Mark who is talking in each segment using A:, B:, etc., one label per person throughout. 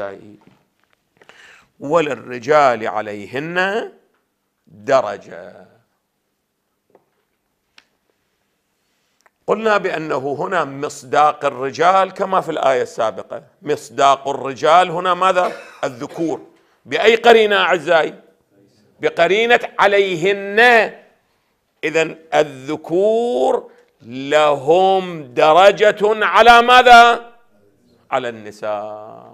A: أعزائي وللرجال عليهن درجة قلنا بأنه هنا مصداق الرجال كما في الآية السابقة مصداق الرجال هنا ماذا؟ الذكور بأي قرينة أعزائي؟ بقرينة عليهن إذا الذكور لهم درجة على ماذا؟ على النساء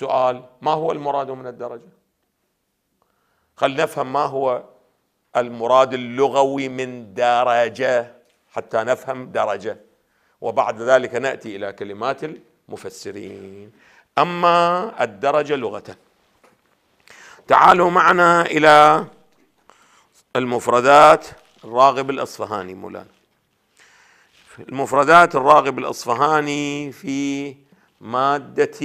A: سؤال ما هو المراد من الدرجة خل نفهم ما هو المراد اللغوي من درجة حتى نفهم درجة وبعد ذلك نأتي إلى كلمات المفسرين أما الدرجة لغة تعالوا معنا إلى المفردات الراغب الأصفهاني مولانا المفردات الراغب الأصفهاني في مادة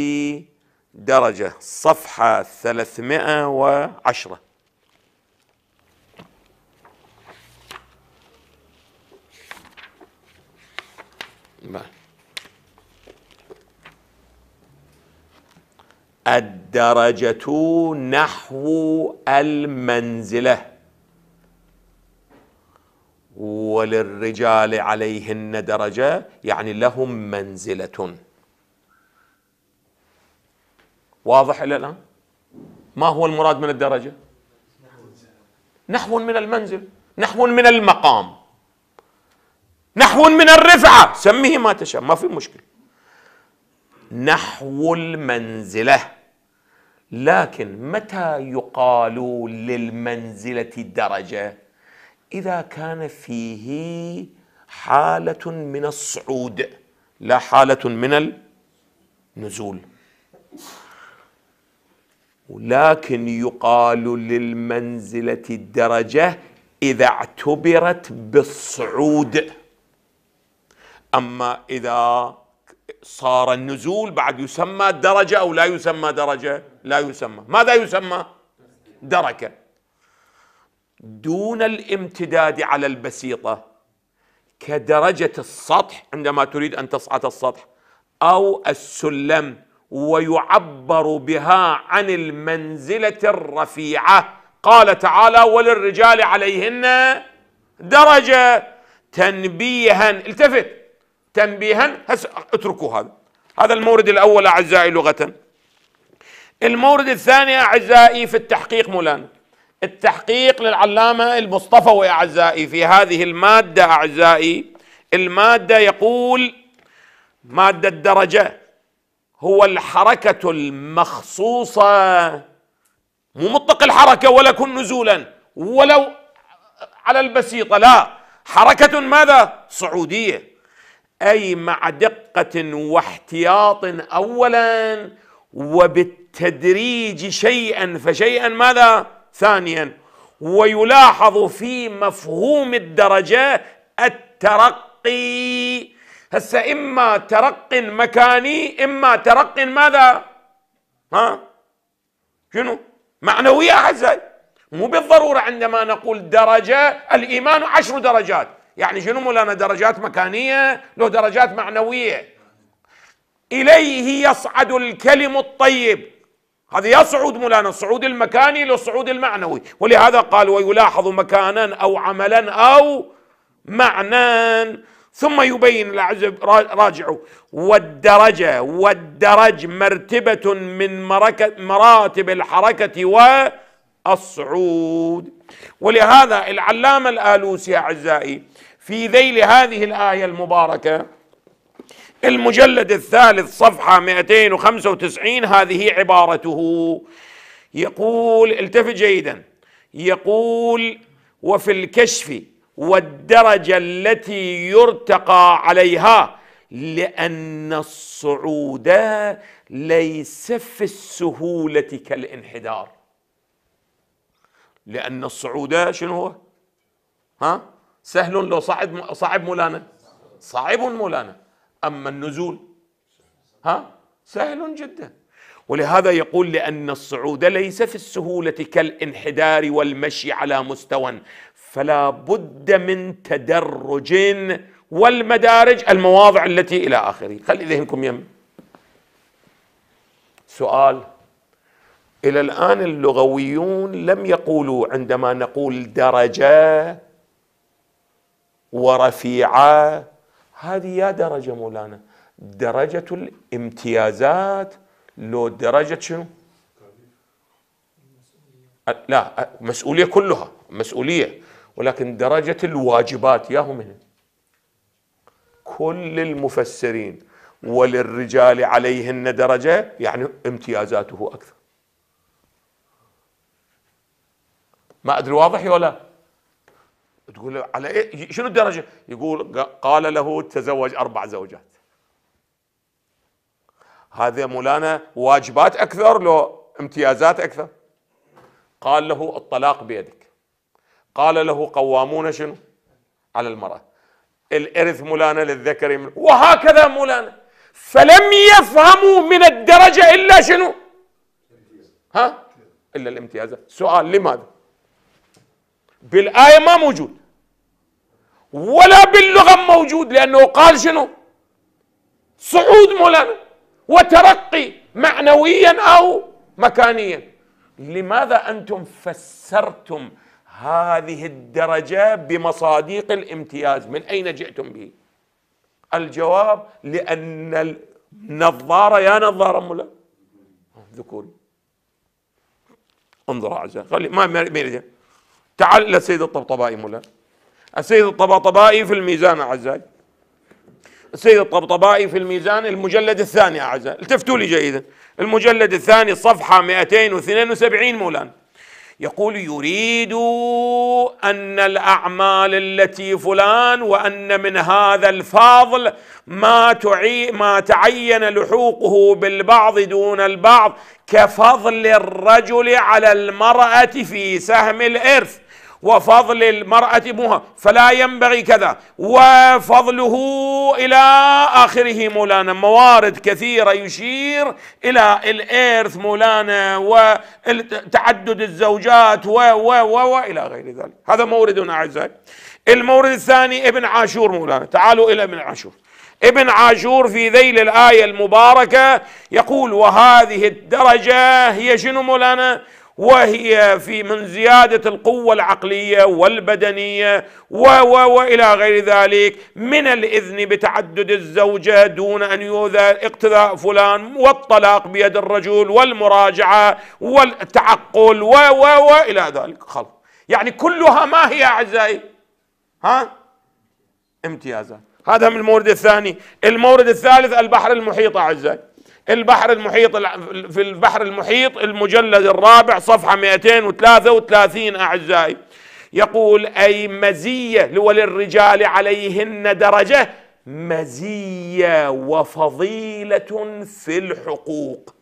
A: درجة صفحة 310 الدرجة نحو المنزلة وللرجال عليهن درجة يعني لهم منزلة واضح الى الان؟ ما هو المراد من الدرجه؟ نحو من المنزل، نحو من المقام. نحو من الرفعه، سميه ما تشاء، ما في مشكله. نحو المنزله لكن متى يقال للمنزله درجه؟ اذا كان فيه حاله من الصعود لا حاله من النزول. ولكن يقال للمنزلة الدرجة إذا اعتبرت بالصعود أما إذا صار النزول بعد يسمى درجة أو لا يسمى درجة لا يسمى ماذا يسمى دركة دون الامتداد على البسيطة كدرجة السطح عندما تريد أن تصعد السطح أو السلم ويعبر بها عن المنزله الرفيعه قال تعالى وللرجال عليهن درجه تنبيها التفت تنبيها هس اتركوا هذا هذا المورد الاول اعزائي لغه المورد الثاني اعزائي في التحقيق مولانا التحقيق للعلامه المصطفوي اعزائي في هذه الماده اعزائي الماده يقول ماده الدرجه هو الحركة المخصوصة مو مطلق الحركة ولا كن نزولا ولو على البسيطة لا حركة ماذا صعودية أي مع دقة واحتياط أولا وبالتدريج شيئا فشيئا ماذا ثانيا ويلاحظ في مفهوم الدرجة الترقي هسه اما ترق مكاني اما ترق ماذا ها شنو معنوية احسن مو بالضرورة عندما نقول درجة الإيمان عشر درجات يعني شنو مولانا درجات مكانية له درجات معنوية إليه يصعد الكلم الطيب هذا يصعد مولانا الصعود المكاني للصعود المعنوي ولهذا قال ويلاحظ مكانا أو عملا أو معنى ثم يبين الأعزب راجعوا والدرجة والدرج مرتبة من مراتب الحركة والصعود ولهذا العلامة الآلوسي أعزائي في ذيل هذه الآية المباركة المجلد الثالث صفحة 295 هذه عبارته يقول التفت جيدا يقول وفي الكشف والدرجة التي يرتقى عليها لأن الصعود ليس في السهولة كالانحدار لأن الصعود شنو هو؟ ها؟ سهل لو صعد صعب مولانا صعب مولانا أما النزول ها؟ سهل جدا ولهذا يقول لأن الصعود ليس في السهولة كالانحدار والمشي على مستوى فلا بد من تدرج والمدارج المواضع التي إلى آخره خلي ذهنكم يم سؤال إلى الآن اللغويون لم يقولوا عندما نقول درجة ورفيعة هذه يا درجة مولانا درجة الامتيازات لو درجة شنو لا مسؤولية كلها مسؤولية ولكن درجة الواجبات ياهم من كل المفسرين وللرجال عليهن درجة يعني امتيازاته أكثر ما أدري واضح ولا تقول على إيه شنو الدرجة يقول قال له تزوج أربع زوجات هذا مولانا واجبات أكثر لو امتيازات أكثر قال له الطلاق بيدك قال له قوامون شنو على المرأة الإرث مولانا للذكر وهكذا مولانا فلم يفهموا من الدرجة إلا شنو ها إلا الامتيازات سؤال لماذا بالآية ما موجود ولا باللغة موجود لأنه قال شنو صعود مولانا وترقي معنويا أو مكانيا لماذا أنتم فسرتم هذه الدرجة بمصاديق الامتياز من أين جئتم به الجواب لأن النظارة يا نظارة ملا ذكوري انظر أعزائي خلي ما مريد تعال للسيد الطبطبائي ملا السيد الطبطبائي في الميزان أعزائي السيد الطبطبائي في الميزان المجلد الثاني أعزائي التفتوا لي جيدا المجلد الثاني صفحة 272 مولان يقول يريد ان الاعمال التي فلان وان من هذا الفاضل ما تعي ما تعين لحوقه بالبعض دون البعض كفضل الرجل على المراه في سهم الارث وفضل المرأة مها فلا ينبغي كذا وفضله إلى آخره مولانا موارد كثيرة يشير إلى الإرث مولانا وتعدد الزوجات و و و وإلى غير ذلك هذا موردنا أعزائي المورد الثاني ابن عاشور مولانا تعالوا إلى ابن عاشور ابن عاشور في ذيل الآية المباركة يقول وهذه الدرجة هي شنو مولانا وهي في من زيادة القوة العقلية والبدنية و و وإلى غير ذلك من الإذن بتعدد الزوجة دون أن يؤذى اقتداء فلان والطلاق بيد الرجل والمراجعة والتعقل و و وإلى ذلك خلص يعني كلها ما هي أعزائي ها امتيازات هذا من المورد الثاني المورد الثالث البحر المحيط أعزائي البحر المحيط في البحر المحيط المجلد الرابع صفحة 233 أعزائي يقول أي مزية وللرجال عليهن درجة مزية وفضيلة في الحقوق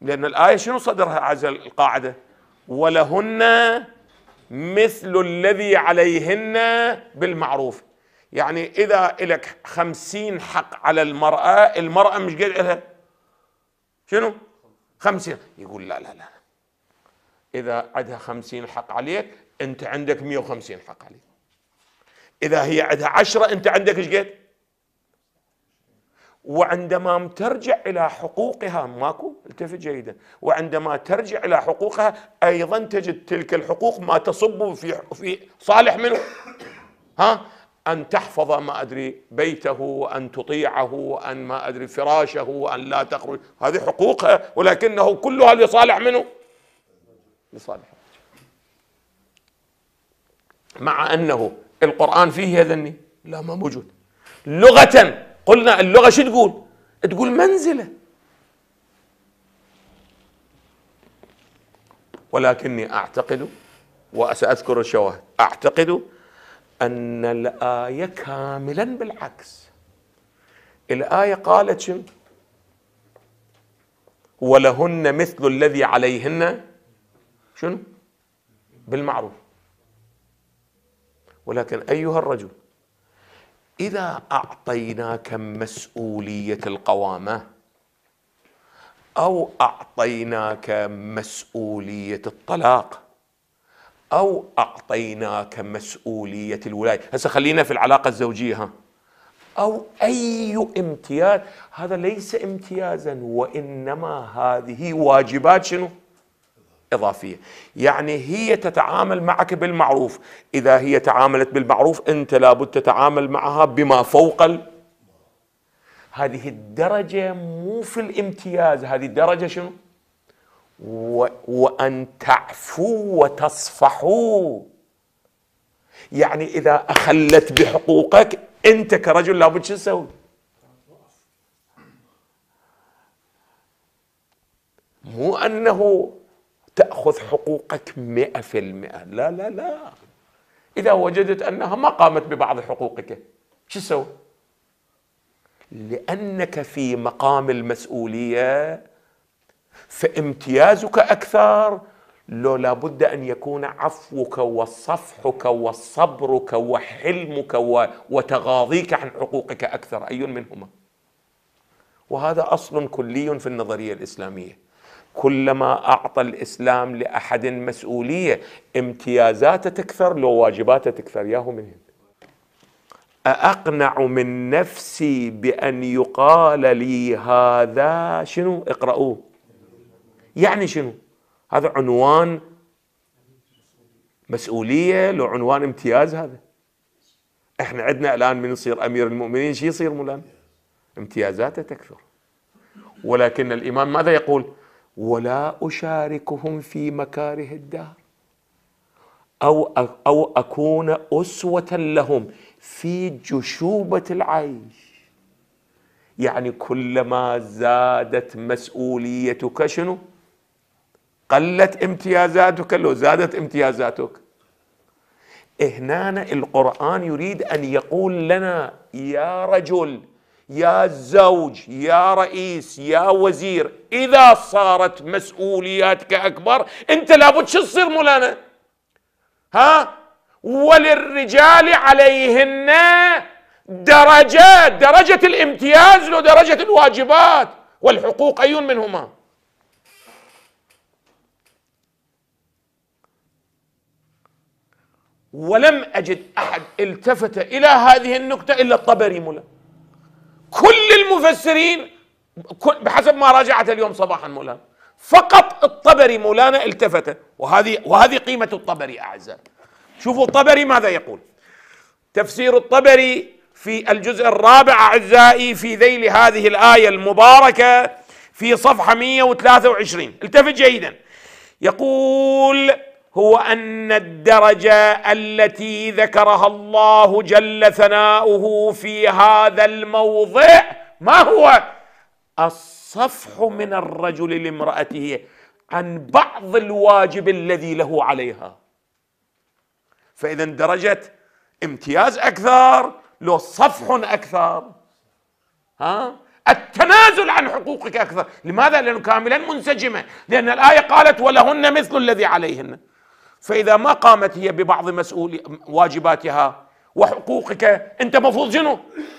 A: لأن الآية شنو صدرها عز القاعدة ولهن مثل الذي عليهن بالمعروف يعني إذا إلك خمسين حق على المرأة المرأة مش قد لها شنو خمسين يقول لا لا لا إذا عندها خمسين حق عليك أنت عندك مية وخمسين حق عليك إذا هي عندها عشرة أنت عندك ايش قد وعندما ترجع إلى حقوقها ماكو التفت جيدا وعندما ترجع إلى حقوقها أيضا تجد تلك الحقوق ما تصب في في صالح منه ها أن تحفظ ما أدري بيته وأن تطيعه وأن ما أدري فراشه وأن لا تخرج هذه حقوقها ولكنه كلها لصالح منه لصالح مع أنه القرآن فيه هذا لا ما موجود لغة قلنا اللغة شو تقول تقول منزلة ولكني أعتقد وسأذكر الشواهد أعتقد أن الآية كاملا بالعكس الآية قالت شنو ولهن مثل الذي عليهن شنو بالمعروف ولكن أيها الرجل إذا أعطيناك مسؤولية القوامة أو أعطيناك مسؤولية الطلاق أو أعطيناك مسؤولية الولاية هسه خلينا في العلاقة الزوجية ها أو أي امتياز هذا ليس امتيازا وإنما هذه واجبات شنو إضافية يعني هي تتعامل معك بالمعروف إذا هي تعاملت بالمعروف أنت لابد تتعامل معها بما فوق ال... هذه الدرجة مو في الامتياز هذه الدرجة شنو وأن تعفوا وتصفحوا يعني إذا أخلت بحقوقك أنت كرجل لابد شو تسوي مو أنه تأخذ حقوقك مئة في المئة لا لا لا إذا وجدت أنها ما قامت ببعض حقوقك شو تسوي لأنك في مقام المسؤولية فامتيازك أكثر لو لابد أن يكون عفوك وصفحك وصبرك وحلمك وتغاضيك عن حقوقك أكثر أي منهما وهذا أصل كلي في النظرية الإسلامية كلما أعطى الإسلام لأحد مسؤولية امتيازاته تكثر لو واجباته تكثر ياهو منهم أقنع من نفسي بأن يقال لي هذا شنو اقرأوه يعني شنو هذا عنوان مسؤوليه لو عنوان امتياز هذا احنا عندنا الان من يصير امير المؤمنين شو يصير مولانا امتيازاته تكثر ولكن الامام ماذا يقول ولا اشاركهم في مكاره الدار او او اكون اسوه لهم في جشوبه العيش يعني كلما زادت مسؤوليتك شنو قلت امتيازاتك لو زادت امتيازاتك هنا القرآن يريد أن يقول لنا يا رجل يا زوج يا رئيس يا وزير إذا صارت مسؤولياتك أكبر أنت لابد شو تصير مولانا ها وللرجال عليهن درجات درجة الامتياز درجة الواجبات والحقوق أي منهما ولم أجد أحد التفت إلى هذه النكتة إلا الطبري ملا كل المفسرين بحسب ما راجعت اليوم صباحا مولانا فقط الطبري مولانا التفت وهذه وهذه قيمة الطبري أعزائي شوفوا الطبري ماذا يقول تفسير الطبري في الجزء الرابع أعزائي في ذيل هذه الآية المباركة في صفحة 123 التفت جيدا يقول هو ان الدرجه التي ذكرها الله جل ثناؤه في هذا الموضع ما هو الصفح من الرجل لامراته عن بعض الواجب الذي له عليها فاذا درجه امتياز اكثر لو صفح اكثر ها التنازل عن حقوقك اكثر لماذا لانه كاملا منسجمه لان الايه قالت ولهن مثل الذي عليهن فاذا ما قامت هي ببعض مسؤول واجباتها وحقوقك انت مفروض شنو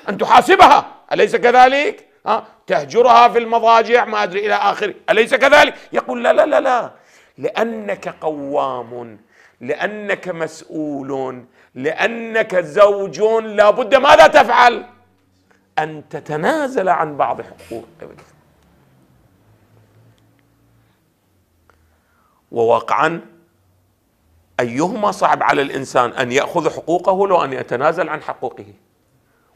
A: ان تحاسبها اليس كذلك ها تهجرها في المضاجع ما ادري الى اخره اليس كذلك يقول لا لا لا لا لانك قوام لانك مسؤول لانك زوج لا بد ماذا تفعل ان تتنازل عن بعض حقوقك وواقعا أيهما صعب على الإنسان أن يأخذ حقوقه لو أن يتنازل عن حقوقه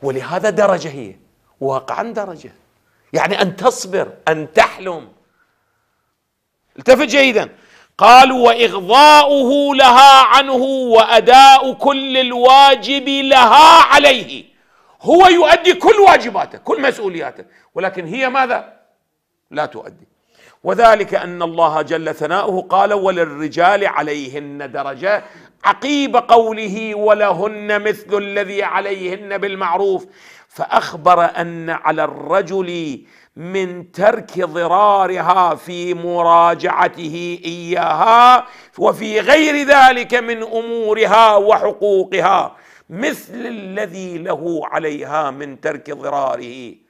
A: ولهذا درجة هي واقعا درجة يعني أن تصبر أن تحلم التفت جيدا قال وإغضاؤه لها عنه وأداء كل الواجب لها عليه هو يؤدي كل واجباته كل مسؤولياته ولكن هي ماذا لا تؤدي وذلك ان الله جل ثناؤه قال وللرجال عليهن درجه عقيب قوله ولهن مثل الذي عليهن بالمعروف فاخبر ان على الرجل من ترك ضرارها في مراجعته اياها وفي غير ذلك من امورها وحقوقها مثل الذي له عليها من ترك ضراره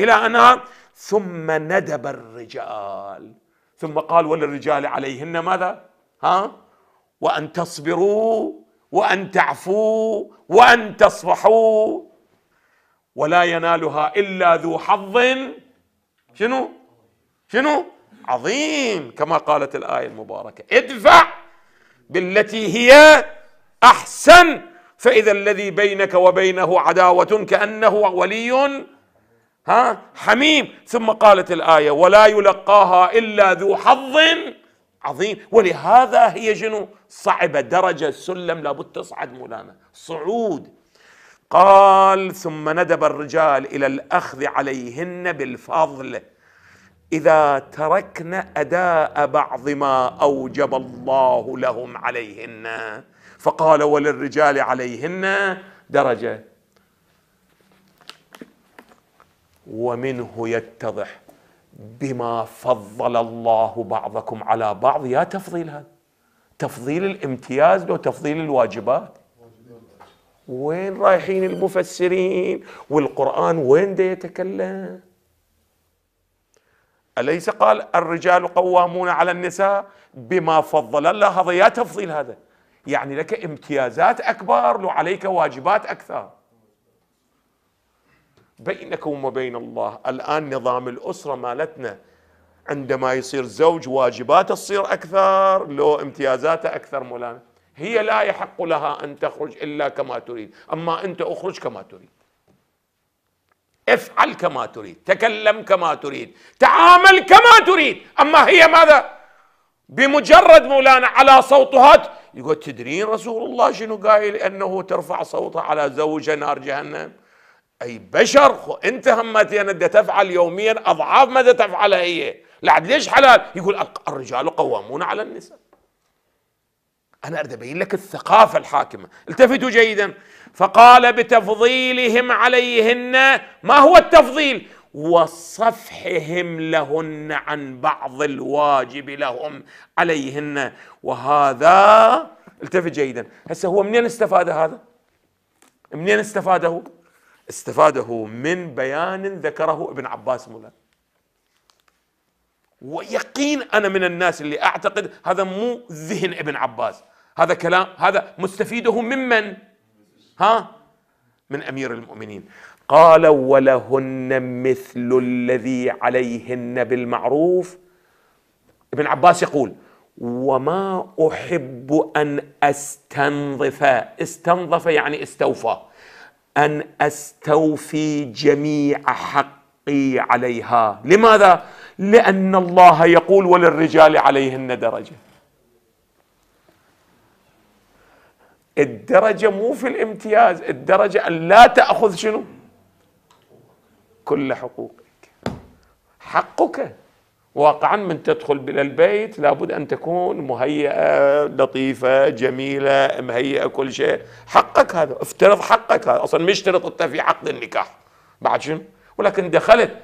A: إلى أن ثم ندب الرجال ثم قال وللرجال عليهن ماذا ها وأن تصبروا وأن تعفوا وأن تصفحوا ولا ينالها إلا ذو حظ شنو شنو عظيم كما قالت الآية المباركة ادفع بالتي هي أحسن فإذا الذي بينك وبينه عداوة كأنه ولي ها حميم ثم قالت الآية ولا يلقاها إلا ذو حظ عظيم ولهذا هي جنو صعب درجة سلم لابد تصعد مولانا صعود قال ثم ندب الرجال إلى الأخذ عليهن بالفضل إذا تركن أداء بعض ما أوجب الله لهم عليهن فقال وللرجال عليهن درجة ومنه يتضح بما فضل الله بعضكم على بعض يا تفضيل هذا تفضيل الامتياز لو تفضيل الواجبات وين رايحين المفسرين والقرآن وين دا يتكلم أليس قال الرجال قوامون على النساء بما فضل الله هذا يا تفضيل هذا يعني لك امتيازات أكبر وعليك واجبات أكثر بينكم وبين الله الآن نظام الأسرة مالتنا عندما يصير زوج واجباته تصير أكثر لو امتيازاته أكثر مولانا هي لا يحق لها أن تخرج إلا كما تريد أما أنت أخرج كما تريد افعل كما تريد تكلم كما تريد تعامل كما تريد أما هي ماذا بمجرد مولانا على صوتها يقول تدرين رسول الله شنو قايل أنه ترفع صوتها على زوجها نار جهنم اي بشر انت همتين بدها تفعل يوميا اضعاف ما تفعلها هي لعد ليش حلال يقول الرجال قوامون على النساء انا اريد ابين لك الثقافه الحاكمه التفتوا جيدا فقال بتفضيلهم عليهن ما هو التفضيل وصفحهم لهن عن بعض الواجب لهم عليهن وهذا التفت جيدا هسه هو منين استفاد هذا منين استفاده استفاده من بيان ذكره ابن عباس مولا ويقين انا من الناس اللي اعتقد هذا مو ذهن ابن عباس هذا كلام هذا مستفيده ممن ها من امير المؤمنين قال ولهن مثل الذي عليهن بالمعروف ابن عباس يقول وما احب ان استنظف استنظف يعني استوفى أن أستوفي جميع حقي عليها لماذا؟ لأن الله يقول وللرجال عليهن درجة الدرجة مو في الامتياز الدرجة أن لا تأخذ شنو كل حقوقك حقك واقعا من تدخل الى البيت لابد أن تكون مهيئة لطيفة جميلة مهيئة كل شيء حقك هذا افترض حقك هذا أصلا مش اشترط أنت في عقد النكاح بعد شنو ولكن دخلت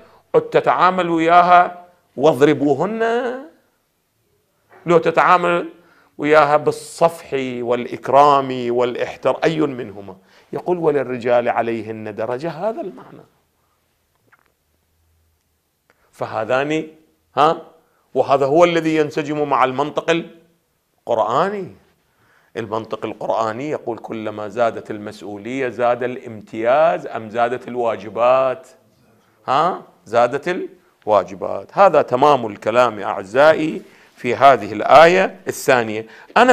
A: تتعامل وياها واضربوهن لو تتعامل وياها بالصفح والإكرام والإحتر أي منهما يقول وللرجال عليهن درجة هذا المعنى فهذان ها وهذا هو الذي ينسجم مع المنطق القرآني المنطق القرآني يقول كلما زادت المسؤولية زاد الامتياز أم زادت الواجبات ها زادت الواجبات هذا تمام الكلام أعزائي في هذه الآية الثانية أنا